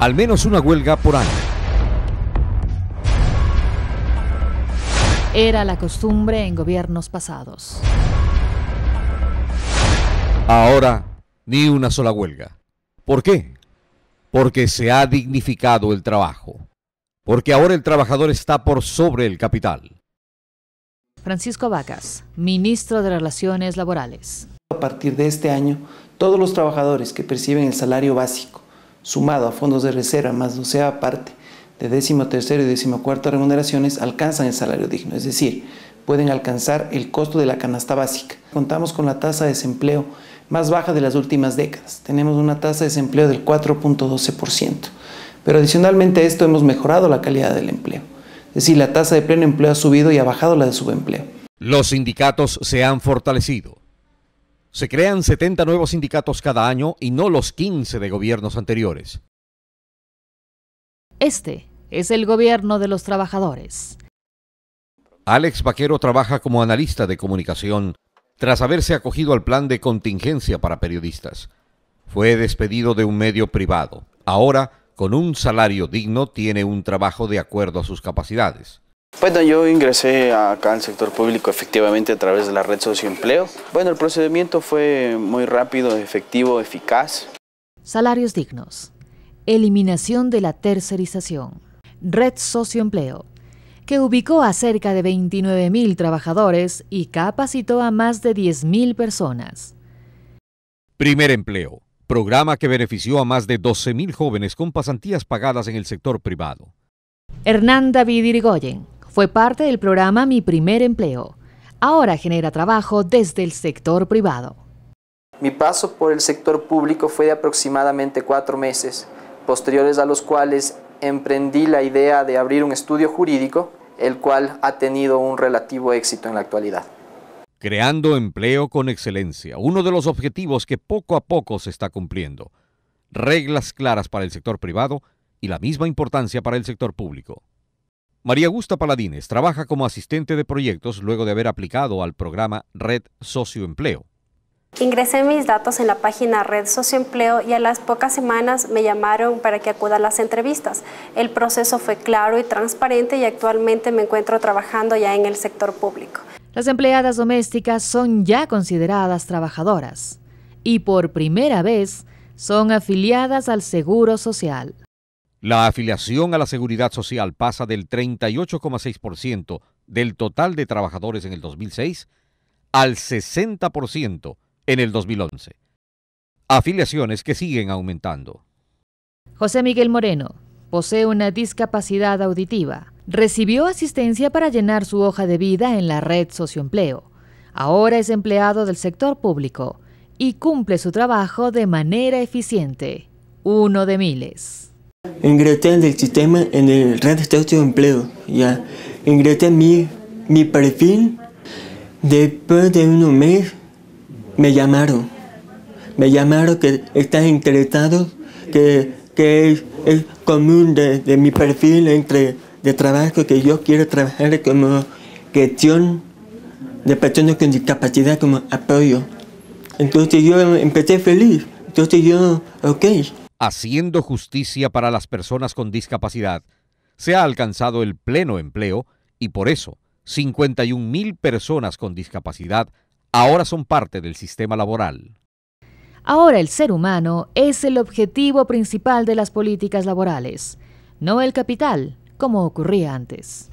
al menos una huelga por año. Era la costumbre en gobiernos pasados. Ahora, ni una sola huelga. ¿Por qué? Porque se ha dignificado el trabajo. Porque ahora el trabajador está por sobre el capital. Francisco Vacas, ministro de Relaciones Laborales. A partir de este año, todos los trabajadores que perciben el salario básico sumado a fondos de reserva más docea parte de décimo tercero y décimo cuarto remuneraciones alcanzan el salario digno, es decir, pueden alcanzar el costo de la canasta básica. Contamos con la tasa de desempleo más baja de las últimas décadas. Tenemos una tasa de desempleo del 4.12%. Pero adicionalmente a esto hemos mejorado la calidad del empleo. Es decir, la tasa de pleno empleo ha subido y ha bajado la de subempleo. Los sindicatos se han fortalecido se crean 70 nuevos sindicatos cada año y no los 15 de gobiernos anteriores. Este es el gobierno de los trabajadores. Alex Vaquero trabaja como analista de comunicación tras haberse acogido al plan de contingencia para periodistas. Fue despedido de un medio privado. Ahora, con un salario digno, tiene un trabajo de acuerdo a sus capacidades. Bueno, yo ingresé acá al sector público efectivamente a través de la red socioempleo. Bueno, el procedimiento fue muy rápido, efectivo, eficaz. Salarios dignos. Eliminación de la tercerización. Red socioempleo que ubicó a cerca de 29.000 trabajadores y capacitó a más de 10.000 personas. Primer empleo, programa que benefició a más de 12.000 jóvenes con pasantías pagadas en el sector privado. Hernán David Irigoyen, fue parte del programa Mi primer empleo. Ahora genera trabajo desde el sector privado. Mi paso por el sector público fue de aproximadamente cuatro meses, posteriores a los cuales emprendí la idea de abrir un estudio jurídico, el cual ha tenido un relativo éxito en la actualidad. Creando empleo con excelencia, uno de los objetivos que poco a poco se está cumpliendo. Reglas claras para el sector privado y la misma importancia para el sector público. María Gusta Paladines trabaja como asistente de proyectos luego de haber aplicado al programa Red Socioempleo. Ingresé mis datos en la página Red Socioempleo y a las pocas semanas me llamaron para que acudan a las entrevistas. El proceso fue claro y transparente y actualmente me encuentro trabajando ya en el sector público. Las empleadas domésticas son ya consideradas trabajadoras y por primera vez son afiliadas al Seguro Social. La afiliación a la seguridad social pasa del 38,6% del total de trabajadores en el 2006 al 60% en el 2011. Afiliaciones que siguen aumentando. José Miguel Moreno posee una discapacidad auditiva. Recibió asistencia para llenar su hoja de vida en la red Socioempleo. Ahora es empleado del sector público y cumple su trabajo de manera eficiente. Uno de miles. Ingresé en el sistema, en el red de empleo, ya. Ingresé mi, mi perfil. Después de unos meses, me llamaron. Me llamaron que están interesado, que, que es, común de, mi perfil entre de trabajo, que yo quiero trabajar como gestión de personas con discapacidad como apoyo. Entonces yo empecé feliz. Entonces yo, ok haciendo justicia para las personas con discapacidad, se ha alcanzado el pleno empleo y por eso 51,000 personas con discapacidad ahora son parte del sistema laboral. Ahora el ser humano es el objetivo principal de las políticas laborales, no el capital, como ocurría antes.